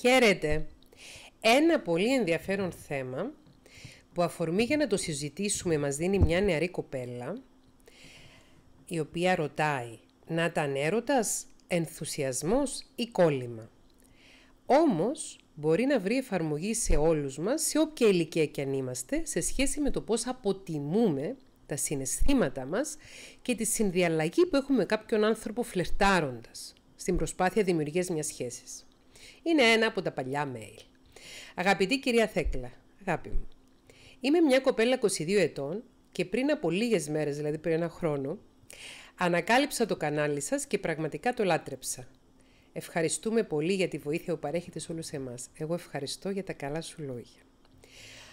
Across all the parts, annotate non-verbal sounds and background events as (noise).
Χαίρετε! Ένα πολύ ενδιαφέρον θέμα που αφορμή για να το συζητήσουμε μας δίνει μια νεαρή κοπέλα η οποία ρωτάει να ήταν ναι, έρωτας, ενθουσιασμός ή κόλλημα. Όμως μπορεί να βρει εφαρμογή σε όλους μας, σε όποια ηλικία και αν είμαστε, σε σχέση με το πώς αποτιμούμε τα συναισθήματά μας και τη συνδιαλλαγή που έχουμε με κάποιον άνθρωπο φλερτάροντας στην προσπάθεια δημιουργίας μιας σχέσης. Είναι ένα από τα παλιά mail. Αγαπητή κυρία Θέκλα, αγάπη μου. Είμαι μια κοπέλα 22 ετών και πριν από λίγες μέρες, δηλαδή πριν ένα χρόνο, ανακάλυψα το κανάλι σας και πραγματικά το λάτρεψα. Ευχαριστούμε πολύ για τη βοήθεια που παρέχετε σε όλους εμάς. Εγώ ευχαριστώ για τα καλά σου λόγια.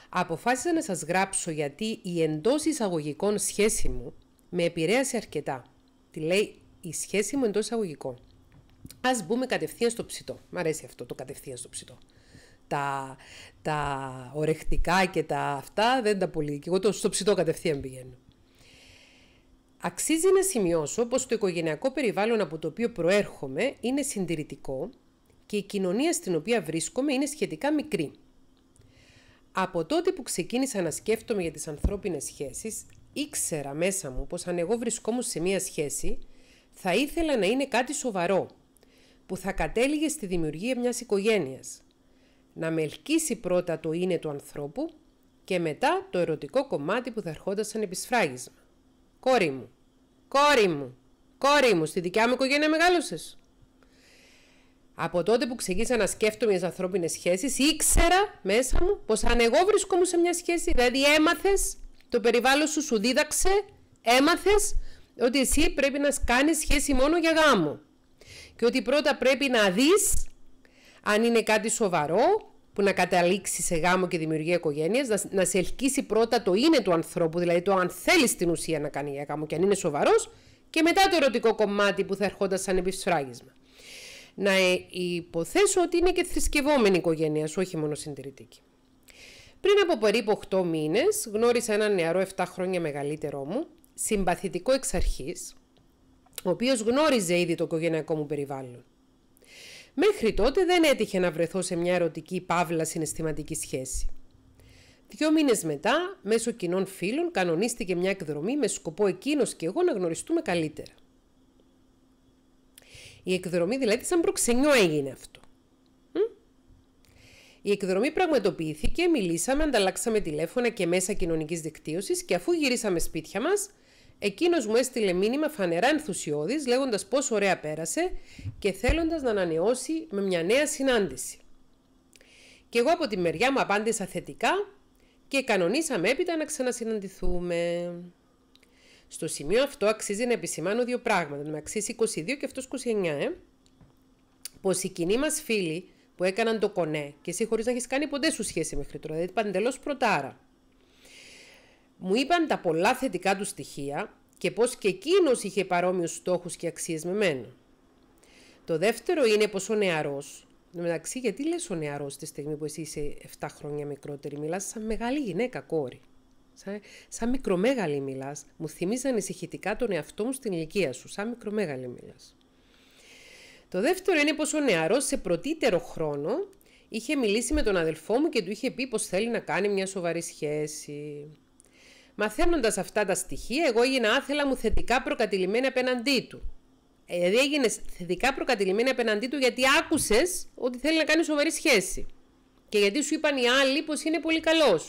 Αποφάσισα να σας γράψω γιατί η εντός εισαγωγικών σχέση μου με επηρέασε αρκετά. Τη λέει η σχέση μου εντός εισαγωγικών. Ας μπούμε κατευθείαν στο ψητό. Μ' αρέσει αυτό το κατευθείαν στο ψητό. Τα, τα ορεκτικά και τα αυτά δεν τα πολύ. Και εγώ το, στο ψητό κατευθείαν πηγαίνω. Αξίζει να σημειώσω πως το οικογενειακό περιβάλλον από το οποίο προέρχομαι είναι συντηρητικό και η κοινωνία στην οποία βρίσκομαι είναι σχετικά μικρή. Από τότε που ξεκίνησα να σκέφτομαι για τις ανθρώπινες σχέσεις, ήξερα μέσα μου πως αν εγώ βρισκόμουν σε μία σχέση, θα ήθελα να είναι κάτι σοβαρό, που θα κατέληγε στη δημιουργία μιας οικογένειας. Να μελκίσει πρώτα το είναι του ανθρώπου και μετά το ερωτικό κομμάτι που θα ερχόταν σαν επισφράγισμα. Κόρη μου, κόρη μου, κόρη μου, στη δικιά μου οικογένεια μεγάλωσες. Από τότε που ξεκίνησα να σκέφτομαι για τις ανθρώπινες σχέσεις, ήξερα μέσα μου πως αν εγώ βρισκόμουν σε μια σχέση, δηλαδή έμαθες, το περιβάλλον σου σου δίδαξε, έμαθες ότι εσύ πρέπει να κάνεις σχέση μόνο για γάμο. Και ότι πρώτα πρέπει να δεις αν είναι κάτι σοβαρό που να καταλήξει σε γάμο και δημιουργία οικογένειας, να, να σε ελκύσει πρώτα το είναι του ανθρώπου, δηλαδή το αν θέλεις στην ουσία να κάνει για γάμο και αν είναι σοβαρός, και μετά το ερωτικό κομμάτι που θα ερχόταν σαν επισφράγισμα. Να ε, υποθέσω ότι είναι και θρησκευόμενη οικογένεια, όχι μόνο συντηρητική. Πριν από περίπου 8 μήνες, γνώρισα έναν νεαρό 7 χρόνια μεγαλύτερό μου, συμπαθητικό εξ αρχής, ο οποίος γνώριζε ήδη το οικογενειακό μου περιβάλλον. Μέχρι τότε δεν έτυχε να βρεθώ σε μια ερωτική παύλα συναισθηματική σχέση. Δύο μήνες μετά, μέσω κοινών φίλων, κανονίστηκε μια εκδρομή με σκοπό εκείνος και εγώ να γνωριστούμε καλύτερα. Η εκδρομή δηλαδή σαν προξενιό έγινε αυτό. Η εκδρομή πραγματοποιήθηκε, μιλήσαμε, ανταλλάξαμε τηλέφωνα και μέσα κοινωνικής δικτύωσης και αφού γυρίσαμε σπίτια μας. Εκείνος μου έστειλε μήνυμα φανερά ενθουσιώδης λέγοντας πόσο ωραία πέρασε και θέλοντας να ανανεώσει με μια νέα συνάντηση. Και εγώ από τη μεριά μου απάντησα θετικά και κανονίσαμε έπειτα να ξανασυναντηθούμε. Στο σημείο αυτό αξίζει να επισημάνω δύο πράγματα, να αξίζει 22 και αυτός 29, ε? πως οι κοινοί μας φίλοι που έκαναν το κονέ και εσύ χωρίς να έχεις κάνει ποτέ σου σχέση μέχρι τώρα, δηλαδή παντελώς πρωτάρα, μου είπαν τα πολλά θετικά του στοιχεία και πως και εκείνος είχε παρόμοιους στόχους και αξίες με μένα. Το δεύτερο είναι πως ο νεαρός, μεταξύ γιατί λες ο νεαρός τη στιγμή που εσύ είσαι 7 χρόνια μικρότερη, μιλάς σαν μεγάλη γυναίκα κόρη. Σαν, σαν μικρομέγαλη μιλάς, μου θυμίζει ανησυχητικά τον εαυτό μου στην ηλικία σου, σαν μικρομέγαλη μιλάς. Το δεύτερο είναι πως ο νεαρός σε πρωτύτερο χρόνο είχε μιλήσει με τον αδελφό μου και του είχε πει πως θέλει να κάνει μια σοβαρή σχέση. Μαθαίνοντας αυτά τα στοιχεία, εγώ έγινα άθελα μου θετικά προκατηλημένη απέναντί του. Δηλαδή έγινες θετικά προκατηλημένη απέναντί του γιατί άκουσες ότι θέλει να κάνει σοβαρή σχέση. Και γιατί σου είπαν οι άλλοι πως είναι πολύ καλός.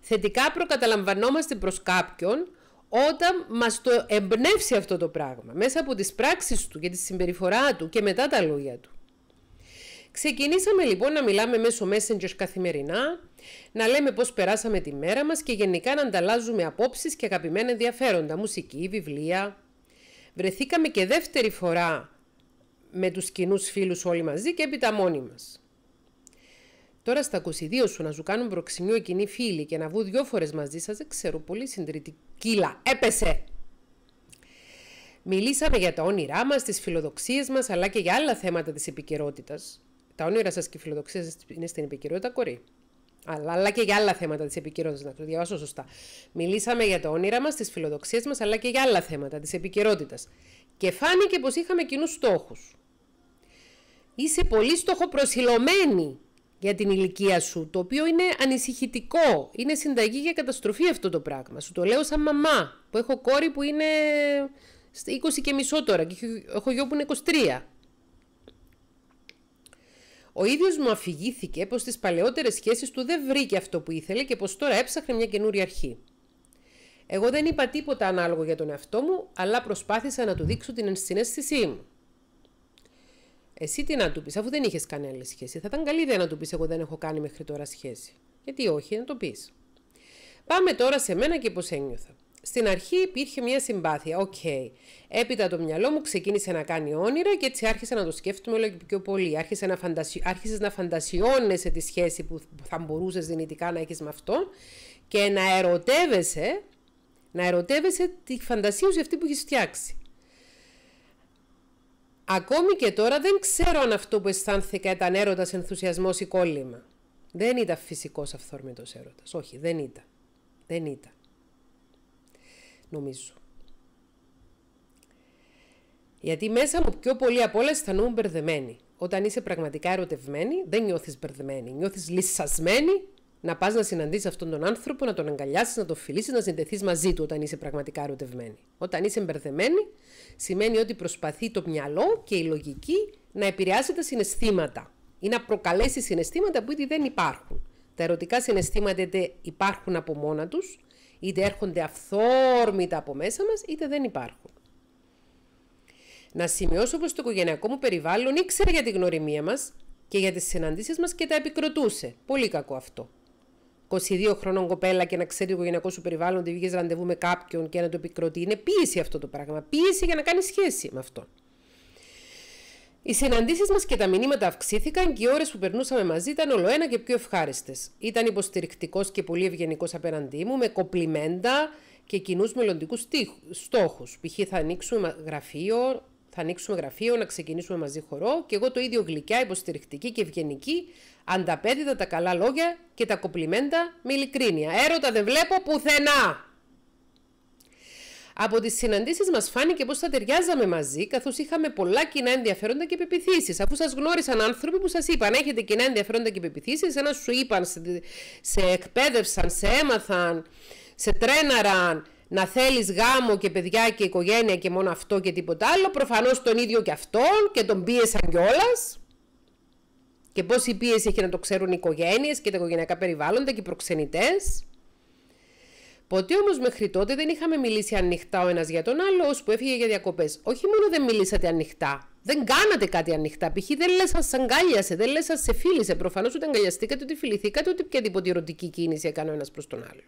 Θετικά προκαταλαμβανόμαστε προς κάποιον όταν μας το εμπνεύσει αυτό το πράγμα. Μέσα από τις πράξεις του και τη συμπεριφορά του και μετά τα λόγια του. Ξεκινήσαμε λοιπόν να μιλάμε μέσω Messenger καθημερινά, να λέμε πώς περάσαμε τη μέρα μας και γενικά να ανταλλάζουμε απόψεις και αγαπημένα ενδιαφέροντα, μουσική, βιβλία. Βρεθήκαμε και δεύτερη φορά με τους κοινούς φίλους όλοι μαζί και έπειτα μόνοι μας. Τώρα στα 22 σου να σου κάνουν προξενείο κοινοί φίλοι και να βγουν δυο φορές μαζί σας, δεν ξέρω, πολύ συντηρητική κύλα. Έπεσε! Μιλήσαμε για τα όνειρά μας, τις φιλοδοξίες μας, αλλά και για άλλα θέματα της επικαιρότητας. Τα όνειρα σας και οι φιλοδοξίες είναι στην επικαιρότητα, κορί. Αλλά, αλλά και για άλλα θέματα της επικαιρότητας, να το διαβάσω σωστά. Μιλήσαμε για τα όνειρά μας, τις φιλοδοξίες μας, αλλά και για άλλα θέματα της επικαιρότητας. Και φάνηκε πως είχαμε κοινούς στόχους. Είσαι πολύ στόχο προσιλωμένη για την ηλικία σου, το οποίο είναι ανησυχητικό. Είναι συνταγή για καταστροφή αυτό το πράγμα. Σου το λέω σαν μαμά, που έχω κόρη που είναι 20 και μισό τώρα και έχω γιο που είναι 23. Ο ίδιος μου αφηγήθηκε πως στις παλαιότερες σχέσεις του δεν βρήκε αυτό που ήθελε και πως τώρα έψαχνε μια καινούρια αρχή. Εγώ δεν είπα τίποτα ανάλογο για τον εαυτό μου, αλλά προσπάθησα να του δείξω την ενσυναίσθησή μου. Εσύ τι να του πεις, αφού δεν είχες κανένα σχέση. Θα ήταν καλή ιδέα να του πεις: Εγώ δεν έχω κάνει μέχρι τώρα σχέση. Γιατί όχι, να το πεις. Πάμε τώρα σε μένα και πώς ένιωθα. Στην αρχή υπήρχε μια συμπάθεια. Οκ. Okay. Έπειτα το μυαλό μου ξεκίνησε να κάνει όνειρα και έτσι άρχισε να το σκέφτομαι όλο και πιο πολύ. Άρχισε να φαντασι... Άρχισες να φαντασιώνεσαι τη σχέση που θα μπορούσες δυνητικά να έχεις με αυτό και να ερωτεύεσαι, να ερωτεύεσαι τη φαντασία σου αυτή που έχεις φτιάξει. Ακόμη και τώρα δεν ξέρω αν αυτό που αισθάνθηκα ήταν έρωτας, ενθουσιασμός ή κόλλημα. Δεν ήταν φυσικός αυθόρμητος έρωτας. Όχι, δεν ήταν. Δεν ήταν νομίζω. Γιατί μέσα μου πιο πολύ από όλα αισθανόμουν μπερδεμένη. Όταν είσαι πραγματικά ερωτευμένη, δεν νιώθεις μπερδεμένη. Νιώθεις λυσσασμένη να πας να συναντήσεις αυτόν τον άνθρωπο, να τον αγκαλιάσεις, να τον φιλήσεις, να συνδεθείς μαζί του όταν είσαι πραγματικά ερωτευμένη. Όταν είσαι μπερδεμένη, σημαίνει ότι προσπαθεί το μυαλό και η λογική να επηρεάσει τα συναισθήματα ή να προκαλέσει συναισθήματα που ήδη δεν υπάρχουν. Τα ερωτικά συναισθήματα υπάρχουν από μόνα τους. Είτε έρχονται αυθόρμητα από μέσα μας, είτε δεν υπάρχουν. Να σημειώσω πως το οικογενειακό μου περιβάλλον ήξερε για τη γνωριμία μας και για τις συναντήσεις μας και τα επικροτούσε. Πολύ κακό αυτό. 22 χρόνων κοπέλα και να ξέρει το οικογενειακός σου περιβάλλον ότι βγήκε ραντεβού με κάποιον και να το επικροτεί. Είναι πίεση αυτό το πράγμα. Πίεση για να κάνει σχέση με αυτόν. Οι συναντήσεις μας και τα μηνύματα αυξήθηκαν και οι ώρες που περνούσαμε μαζί ήταν όλο ένα και πιο ευχάριστες. Ήταν υποστηρικτικός και πολύ ευγενικός απέναντί μου, με κοπλιμέντα και κοινούς μελλοντικούς στόχους. Π.χ. θα ανοίξουμε γραφείο, θα ανοίξουμε γραφείο, να ξεκινήσουμε μαζί χορό και εγώ το ίδιο γλυκιά, υποστηρικτική και ευγενική, ανταπέδιδα τα καλά λόγια και τα κοπλιμέντα με ειλικρίνεια. Έρωτα δεν βλέπω πουθενά! Από τις συναντήσεις μας φάνηκε πω θα ταιριάζαμε μαζί, καθώς είχαμε πολλά κοινά ενδιαφέροντα και πεπιθήσεις. Αφού σας γνώρισαν άνθρωποι που σας είπαν: Έχετε κοινά ενδιαφέροντα και πεπιθήσεις, ένα σου είπαν, σε, σε εκπαίδευσαν, σε έμαθαν, σε τρέναραν να θέλεις γάμο και παιδιά και οικογένεια και μόνο αυτό και τίποτα άλλο. Προφανώς τον ίδιο και αυτόν και τον πίεσαν κιόλας. Και πόση πίεση έχει να το ξέρουν οι οικογένειες και τα οικογενειακά περιβάλλοντα και οι προξενητές. Ποτέ όμως μέχρι τότε δεν είχαμε μιλήσει ανοιχτά ο ένας για τον άλλο, ώσπου έφυγε για διακοπές. Όχι μόνο δεν μιλήσατε ανοιχτά, δεν κάνατε κάτι ανοιχτά. Π.χ. δεν λες, σα αγκάλιασε, δεν λες, σα φίλησε. Προφανώς ούτε αγκαλιαστήκατε, ούτε φιληθήκατε, ούτε οποιαδήποτε ερωτική κίνηση έκανε ο ένας προς τον άλλο.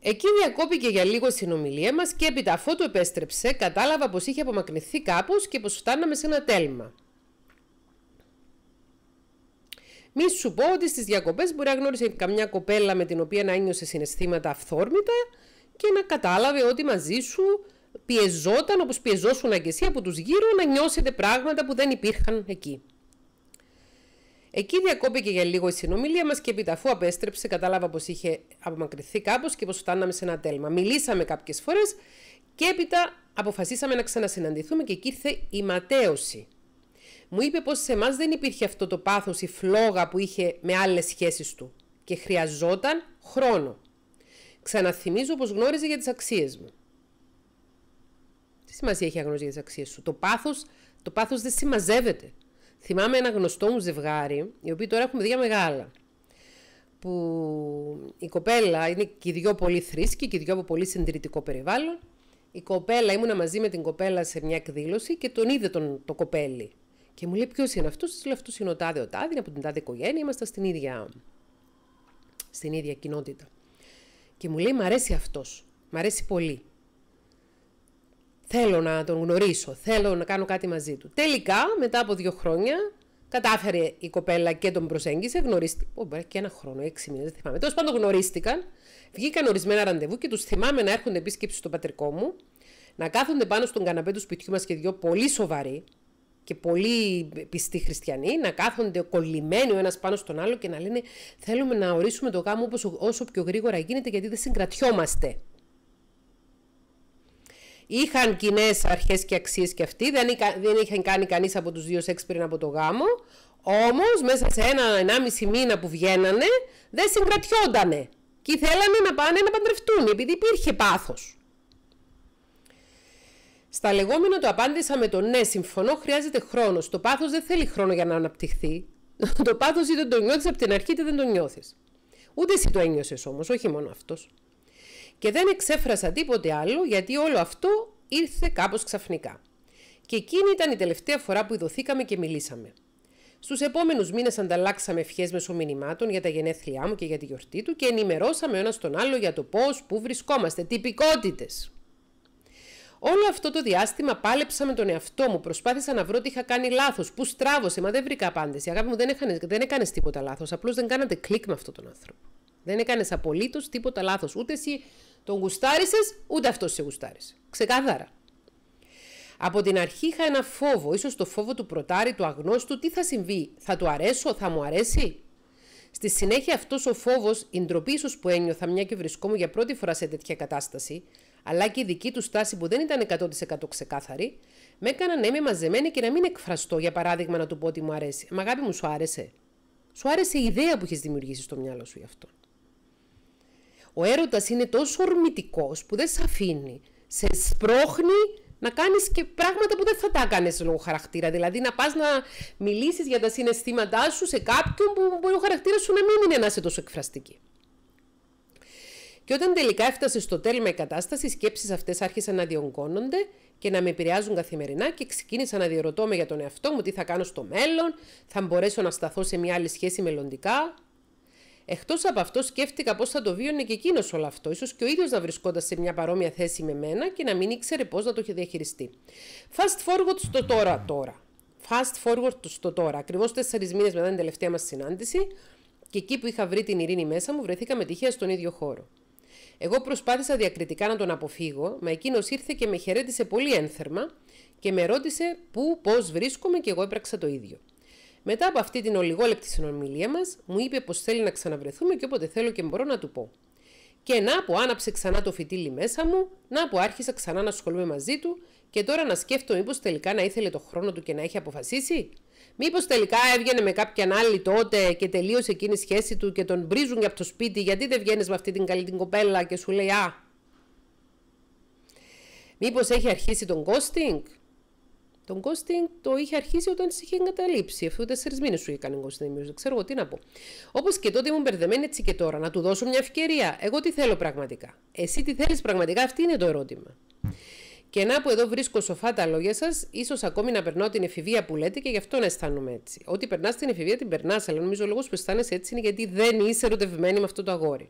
Εκεί διακόπηκε για λίγο η συνομιλία μας και έπειτα αφού επέστρεψε, κατάλαβα πως είχε απομακρυνθεί κάπως και πως φτάναμε σε ένα τέλμα. Μη σου πω ότι στις διακοπές μπορεί να γνώρισε καμιά κοπέλα με την οποία να ένιωσε συναισθήματα αυθόρμητα και να κατάλαβε ότι μαζί σου πιεζόταν όπως πιεζόσουν και εσύ από τους γύρω να νιώσετε πράγματα που δεν υπήρχαν εκεί. Εκεί διακόπηκε για λίγο η συνομιλία μας και επί αφού απέστρεψε, κατάλαβα πως είχε απομακρυνθεί κάπως και πως φτάναμε σε ένα τέλμα. Μιλήσαμε κάποιες φορές και έπειτα αποφασίσαμε να ξανασυναντηθούμε και εκεί ήρθε η ματέωση. Μου είπε πως σε εμάς δεν υπήρχε αυτό το πάθος, η φλόγα που είχε με άλλες σχέσεις του και χρειαζόταν χρόνο. Ξαναθυμίζω πως γνώριζε για τις αξίες μου. Τι σημασία έχει αγνώριση για τις αξίες σου. Το πάθος, το πάθος δεν συμμαζεύεται. Θυμάμαι ένα γνωστό μου ζευγάρι, οι οποίοι τώρα έχουν παιδιά μεγάλα που η κοπέλα είναι και οι δυο πολύ θρήσκοι και οι δυο από πολύ συντηρητικό περιβάλλον. Η κοπέλα, ήμουνα μαζί με την κοπέλα σε μια εκδήλωση και τον είδε τον, το κοπέλι. Και μου λέει ποιος είναι αυτός, της λέω αυτός είναι ο τάδε ο τάδε, είναι από την τάδε οικογένεια, είμαστε στην ίδια, στην ίδια κοινότητα. Και μου λέει μ' αρέσει αυτός, μ' αρέσει πολύ. Θέλω να τον γνωρίσω, θέλω να κάνω κάτι μαζί του. Τελικά, μετά από δύο χρόνια, κατάφερε η κοπέλα και τον προσέγγισε, γνωρίστηκε. Ω, μπορεί και ένα χρόνο, έξι μήνες, δεν θυμάμαι. Τέλος πάντων, γνωρίστηκαν, βγήκαν ορισμένα ραντεβού και τους θυμάμαι να έρχονται επίσκεψη στο πατρικό μου, να κάθονται πάνω στον καναπέ του σπιτιού μας και δυο πολύ σοβαροί, και πολλοί πιστοί χριστιανοί να κάθονται κολλημένοι ο ένας πάνω στον άλλο και να λένε Θέλουμε να ορίσουμε το γάμο όσο πιο γρήγορα γίνεται, γιατί δεν συγκρατιόμαστε. Είχαν κοινές αρχές και αξίες και αυτοί, δεν, δεν είχαν κάνει κανείς από τους δύο σεξ πριν από το γάμο. Όμως μέσα σε ένα ενάμιση μήνα που βγαίνανε, δεν συγκρατιόντανε. Και θέλανε να πάνε να παντρευτούν, επειδή υπήρχε πάθος. Στα λεγόμενα το απάντησα με το ναι, συμφωνώ, χρειάζεται χρόνος. Το πάθος δεν θέλει χρόνο για να αναπτυχθεί. (laughs) το πάθος είτε το νιώθεις από την αρχή είτε δεν το νιώθεις. Ούτε εσύ το ένιωσες όμως, όχι μόνο αυτός. Και δεν εξέφρασα τίποτε άλλο γιατί όλο αυτό ήρθε κάπως ξαφνικά. Και εκείνη ήταν η τελευταία φορά που ειδωθήκαμε και μιλήσαμε. Στους επόμενους μήνες ανταλλάξαμε ευχές μέσω μηνυμάτων για τα γενέθλιά μου και για τη γιορτή του και ενημερώσαμε ο ένας τον άλλο για το πώς, πού βρισκόμαστε, τυπικότητες. Όλο αυτό το διάστημα πάλεψα με τον εαυτό μου. Προσπάθησα να βρω τι είχα κάνει λάθος, πού στράβωσε, μα δεν βρήκα απάντηση. Αγάπη μου, δεν, έκανες τίποτα λάθος. Απλώς δεν κάνατε κλικ με αυτόν τον άνθρωπο. Δεν έκανες απολύτως τίποτα λάθος. Ούτε εσύ τον γουστάρισες, ούτε αυτός σε γουστάρισε. Ξεκάθαρα. Από την αρχή είχα ένα φόβο, ίσως το φόβο του πρωτάρι, του αγνώστου, τι θα συμβεί, θα του αρέσω, θα μου αρέσει. Στη συνέχεια αυτός ο φόβος, η ντροπή ίσως που ένιωθα, μια και βρισκόμουν για πρώτη φορά σε τέτοια κατάσταση, αλλά και η δική του στάση που δεν ήταν 100% ξεκάθαρη, με έκανα να είμαι μαζεμένη και να μην εκφραστώ, για παράδειγμα, να του πω ότι μου αρέσει. Μα αγάπη μου, σου άρεσε. Σου άρεσε η ιδέα που έχει δημιουργήσει στο μυαλό σου γι' αυτό. Ο έρωτας είναι τόσο ορμητικός που δεν σε αφήνει. Σε σπρώχνει να κάνεις και πράγματα που δεν θα τα έκανες λόγω χαρακτήρα. Δηλαδή να πας να μιλήσεις για τα συναισθήματά σου σε κάποιον που μπορεί ο χαρακτήρας σου να μην είναι να είσαι τόσο εκφραστική. Και όταν τελικά έφτασε στο τέλμα η κατάσταση, οι σκέψεις αυτές άρχισαν να διονγκώνονται και να με επηρεάζουν καθημερινά και ξεκίνησα να διερωτώ με για τον εαυτό μου τι θα κάνω στο μέλλον, θα μπορέσω να σταθώ σε μια άλλη σχέση μελλοντικά. Εκτός από αυτό, σκέφτηκα πώς θα το βίωνε και εκείνος όλο αυτό, ίσως και ο ίδιος να βρισκόταν σε μια παρόμοια θέση με μένα και να μην ήξερε πώς να το είχε διαχειριστεί. Fast forward στο τώρα τώρα. Fast forward στο τώρα. Ακριβώς τέσσερις μήνες μετά την τελευταία μας συνάντηση και εκεί που είχα βρει την ειρήνη μέσα μου, βρεθήκαμε τυχαία στον ίδιο χώρο. Εγώ προσπάθησα διακριτικά να τον αποφύγω, μα εκείνος ήρθε και με χαιρέτησε πολύ ένθερμα και με ρώτησε πού, πώς βρίσκομαι και εγώ έπραξα το ίδιο. Μετά από αυτή την ολιγόλεπτη συνομιλία μας, μου είπε πως θέλει να ξαναβρεθούμε και όποτε θέλω και μπορώ να του πω. Και να που άναψε ξανά το φιτίλι μέσα μου, να που άρχισα ξανά να ασχολούμαι μαζί του και τώρα να σκέφτομαι μήπως τελικά να ήθελε το χρόνο του και να έχει αποφασίσει. Μήπως τελικά έβγαινε με κάποιαν άλλη τότε και τελείωσε εκείνη η σχέση του και τον βρίζουν και από το σπίτι, γιατί δεν βγαίνεις με αυτή την καλή την κοπέλα και σου λέει Α. Μήπως έχει αρχίσει τον κόστινγκ. Τον κόστινγκ το είχε αρχίσει όταν σε είχε εγκαταλείψει. Αυτό τέσσερις μήνες σου είχε κάνει δεν ξέρω εγώ τι να πω. Όπως και τότε ήμουν μπερδεμένη έτσι και τώρα, να του δώσω μια ευκαιρία. Εγώ τι θέλω πραγματικά. Εσύ τι θέλεις πραγματικά, αυτή είναι το ερώτημα. Και να που εδώ βρίσκω σοφά τα λόγια σας, ίσως ακόμη να περνάω την εφηβεία που λέτε και γι' αυτό να αισθάνομαι έτσι. Ότι περνάς την εφηβεία την περνάς, αλλά νομίζω ο λόγος που αισθάνεσαι έτσι είναι γιατί δεν είσαι ερωτευμένη με αυτό το αγόρι.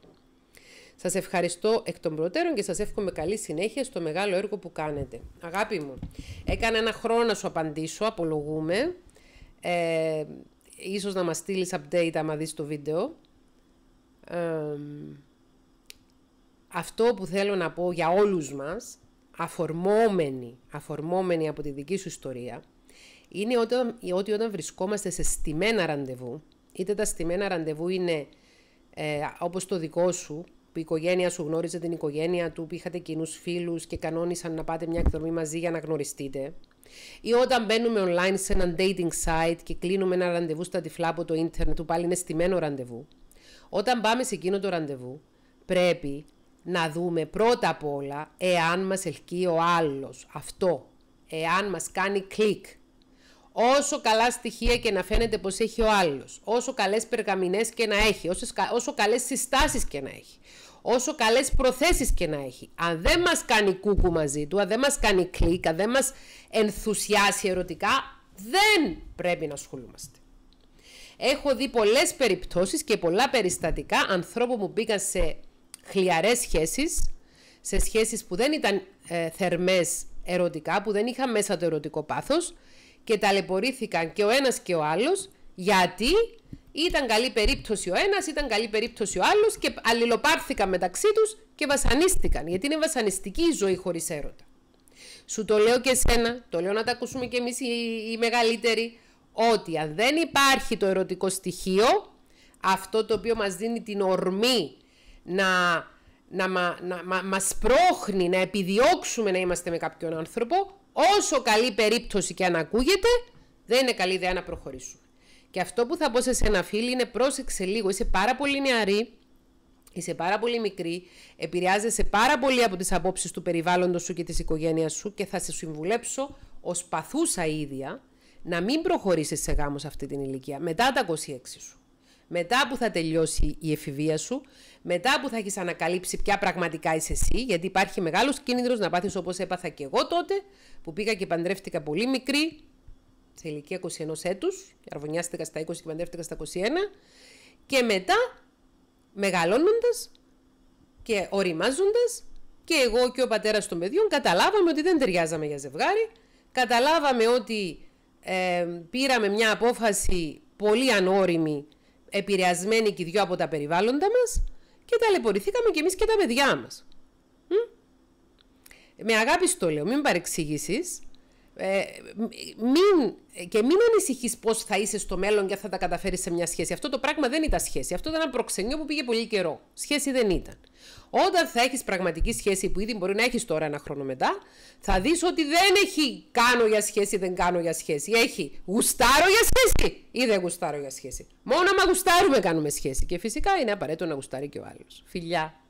Σας ευχαριστώ εκ των προτέρων και σας εύχομαι καλή συνέχεια στο μεγάλο έργο που κάνετε. Αγάπη μου, έκανα ένα χρόνο να σου απαντήσω, απολογούμε. Ε, ίσως να μας στείλεις update άμα δεις το βίντεο. Ε, αυτό που θέλω να πω για όλους μας, αφορμόμενοι, αφορμόμενοι από τη δική σου ιστορία, είναι ότι, ότι όταν βρισκόμαστε σε στημένα ραντεβού, είτε τα στημένα ραντεβού είναι ε, όπως το δικό σου, που η οικογένεια σου γνώριζε την οικογένεια του, που είχατε κοινούς φίλους και κανόνισαν να πάτε μια εκδρομή μαζί για να γνωριστείτε. Ή όταν μπαίνουμε online σε έναν dating site και κλείνουμε ένα ραντεβού στα τυφλά από το ίντερνετ, που πάλι είναι στημένο ραντεβού. Όταν πάμε σε εκείνο το ραντεβού, πρέπει να δούμε πρώτα απ' όλα εάν μας ελκύει ο άλλος. Αυτό. Εάν μας κάνει κλικ. Όσο καλά στοιχεία και να φαίνεται πως έχει ο άλλος, όσο καλές περγαμηνές και να έχει, όσο καλές συστάσεις και να έχει, όσο καλές προθέσεις και να έχει, αν δεν μας κάνει κούκου μαζί του, αν δεν μας κάνει κλικ, αν δεν μας ενθουσιάσει ερωτικά, δεν πρέπει να ασχολούμαστε. Έχω δει πολλές περιπτώσεις και πολλά περιστατικά ανθρώπων που μπήκαν σε χλιαρές σχέσεις, σε σχέσεις που δεν ήταν ε, θερμές ερωτικά, που δεν είχαν μέσα το ερωτικό πάθος και ταλαιπωρήθηκαν και ο ένας και ο άλλος γιατί ήταν καλή περίπτωση ο ένας, ήταν καλή περίπτωση ο άλλος και αλληλοπάρθηκαν μεταξύ τους και βασανίστηκαν γιατί είναι βασανιστική η ζωή χωρίς έρωτα. Σου το λέω και σένα, το λέω να τα ακούσουμε και εμείς οι, μεγαλύτεροι, ότι αν δεν υπάρχει το ερωτικό στοιχείο, αυτό το οποίο μας δίνει την ορμή να, να, να, μας πρόχνει να επιδιώξουμε να είμαστε με κάποιον άνθρωπο, όσο καλή περίπτωση και αν ακούγεται, δεν είναι καλή ιδέα να προχωρήσουμε. Και αυτό που θα πω σε ένα φίλη είναι πρόσεξε λίγο, είσαι πάρα πολύ νεαρή, είσαι πάρα πολύ μικρή, επηρεάζεσαι πάρα πολύ από τις απόψεις του περιβάλλοντος σου και της οικογένειας σου και θα σε συμβουλέψω ως παθούσα ίδια να μην προχωρήσεις σε γάμος σε αυτή την ηλικία, μετά τα 26 σου. Μετά που θα τελειώσει η εφηβεία σου, μετά που θα έχεις ανακαλύψει ποια πραγματικά είσαι εσύ, γιατί υπάρχει μεγάλος κίνδυνος να πάθεις όπως έπαθα και εγώ τότε, που πήγα και παντρεύτηκα πολύ μικρή, σε ηλικία 21 έτους, αρβωνιάστηκα στα 20 και παντρεύτηκα στα 21, και μετά μεγαλώνοντας και οριμάζοντας, και εγώ και ο πατέρας των παιδιών καταλάβαμε ότι δεν ταιριάζαμε για ζευγάρι, καταλάβαμε ότι ε, πήραμε μια απόφαση πολύ ανώριμη, επηρεασμένη και δυο από τα περιβάλλοντα μας και ταλαιπωρηθήκαμε κι εμείς και τα παιδιά μας. Με αγάπη στο λέω, μην παρεξηγήσεις. Ε, μην, και μην ανησυχείς πώς θα είσαι στο μέλλον και θα τα καταφέρεις σε μια σχέση. Αυτό το πράγμα δεν ήταν σχέση. Αυτό ήταν ένα προξενείο που πήγε πολύ καιρό. Σχέση δεν ήταν. Όταν θα έχεις πραγματική σχέση που ήδη μπορεί να έχεις τώρα ένα χρόνο μετά, θα δεις ότι δεν έχει κάνω για σχέση, δεν κάνω για σχέση. Έχει γουστάρω για σχέση ή δεν γουστάρω για σχέση. Μόνο άμα γουστάρουμε κάνουμε σχέση. Και φυσικά είναι απαραίτητο να γουστάρει και ο άλλος. Φιλιά.